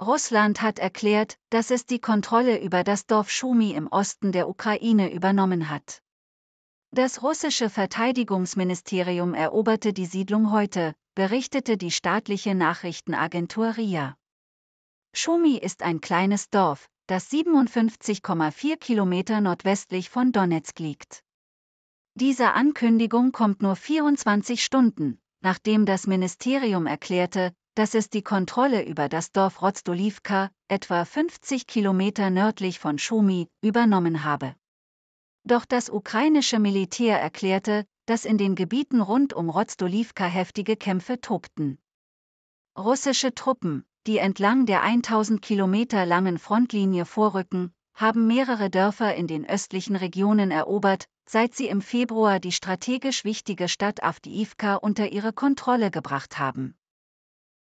Russland hat erklärt, dass es die Kontrolle über das Dorf Schumi im Osten der Ukraine übernommen hat. Das russische Verteidigungsministerium eroberte die Siedlung heute, berichtete die staatliche Nachrichtenagentur RIA. Schumi ist ein kleines Dorf, das 57,4 Kilometer nordwestlich von Donetsk liegt. Diese Ankündigung kommt nur 24 Stunden, nachdem das Ministerium erklärte, dass es die Kontrolle über das Dorf Rozdolivka, etwa 50 Kilometer nördlich von Schumi, übernommen habe. Doch das ukrainische Militär erklärte, dass in den Gebieten rund um Rozdolivka heftige Kämpfe tobten. Russische Truppen, die entlang der 1000 Kilometer langen Frontlinie vorrücken, haben mehrere Dörfer in den östlichen Regionen erobert, seit sie im Februar die strategisch wichtige Stadt Avdiivka unter ihre Kontrolle gebracht haben.